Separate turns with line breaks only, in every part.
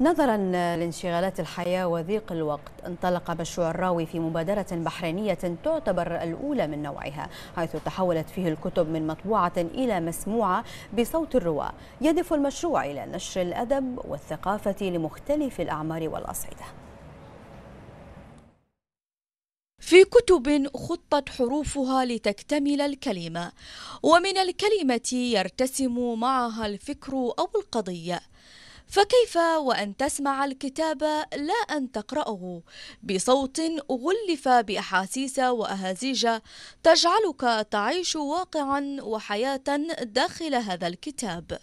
نظرا لانشغالات الحياة وضيق الوقت انطلق بشوع الراوي في مبادرة بحرينية
تعتبر الأولى من نوعها حيث تحولت فيه الكتب من مطبوعة إلى مسموعة بصوت الرواة يهدف المشروع إلى نشر الأدب والثقافة لمختلف الأعمار والأصعدة في كتب خطت حروفها لتكتمل الكلمة ومن الكلمة يرتسم معها الفكر أو القضية فكيف وأن تسمع الكتاب لا أن تقرأه بصوت غلف بأحاسيس وأهازيج تجعلك تعيش واقعا وحياة داخل
هذا الكتاب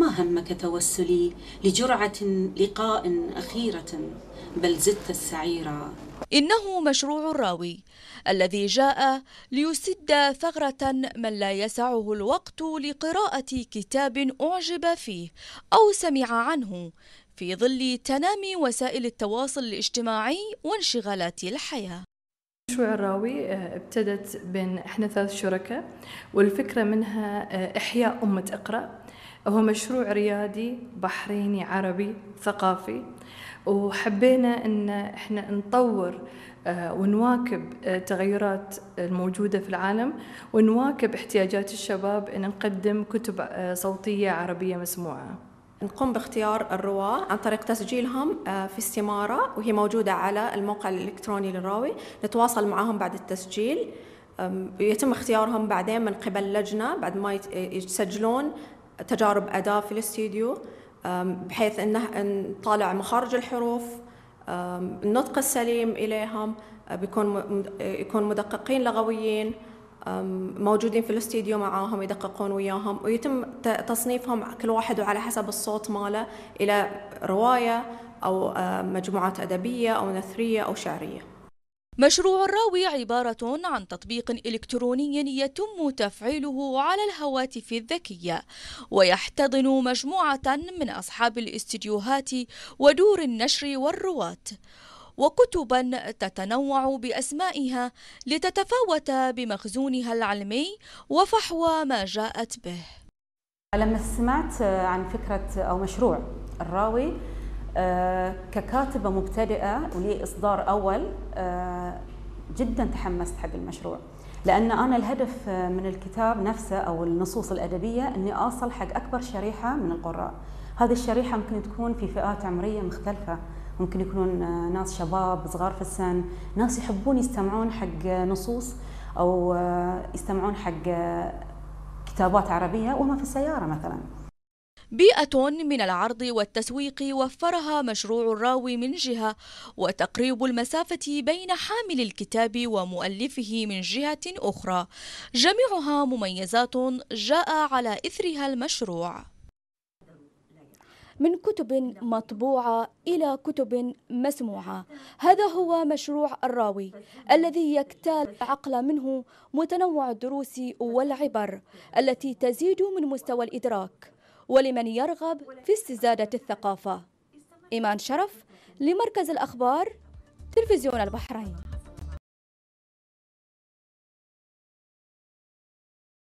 ما همك توسلي لجرعة لقاء أخيرة بل زدت السعيرا إنه مشروع
الراوي الذي جاء ليسد ثغرة من لا يسعه الوقت لقراءة كتاب أعجب فيه أو سمع عنه في ظل تنامي وسائل التواصل الاجتماعي وانشغالات الحياة
مشروع الراوي آه، ابتدت بين احنا ثلاث شركاء والفكرة منها آه، إحياء أمة اقرأ هو مشروع ريادي بحريني عربي ثقافي وحبينا ان احنا نطور آه، ونواكب التغيرات آه، الموجوده في العالم ونواكب احتياجات الشباب ان نقدم كتب آه، صوتيه عربيه مسموعه. نقوم باختيار الرواة عن طريق
تسجيلهم في استمارة وهي موجودة على الموقع الإلكتروني للراوي نتواصل معهم بعد التسجيل يتم اختيارهم بعدين من قبل لجنة بعد ما يسجلون تجارب أداء في الاستديو بحيث أنه نطالع مخارج الحروف النطق السليم إليهم آه، آه، يكون مدققين لغويين موجودين في الاستديو معاهم يدققون وياهم ويتم تصنيفهم كل واحد وعلى حسب الصوت ماله إلى رواية
أو آه، مجموعات أدبية أو نثرية أو شعرية مشروع الراوي عبارة عن تطبيق إلكتروني يتم تفعيله على الهواتف الذكية ويحتضن مجموعة من أصحاب الاستديوهات ودور النشر والرواة وكتبا تتنوع بأسمائها لتتفاوت بمخزونها العلمي وفحوى ما جاءت
به لما سمعت عن فكرة أو مشروع الراوي آه، ككاتبة مبتدئة ولي إصدار أول آه، جدا تحمست حق المشروع لأن أنا الهدف من الكتاب نفسه أو النصوص الأدبية أني أصل حق أكبر شريحة من القراء هذه الشريحة ممكن تكون في فئات عمرية مختلفة ممكن يكونون آه، ناس شباب صغار في السن ناس يحبون يستمعون حق نصوص أو يستمعون حق كتابات عربية وهم في السيارة مثلاً
بيئة من العرض والتسويق وفرها مشروع الراوي من جهة وتقريب المسافة بين حامل الكتاب ومؤلفه من جهة أخرى جميعها مميزات جاء على إثرها المشروع من كتب مطبوعة إلى كتب مسموعة هذا هو مشروع الراوي الذي يكتال عقل منه متنوع الدروس والعبر التي تزيد من مستوى الإدراك ولمن يرغب في استزادة الثقافة إيمان شرف لمركز الأخبار تلفزيون البحرين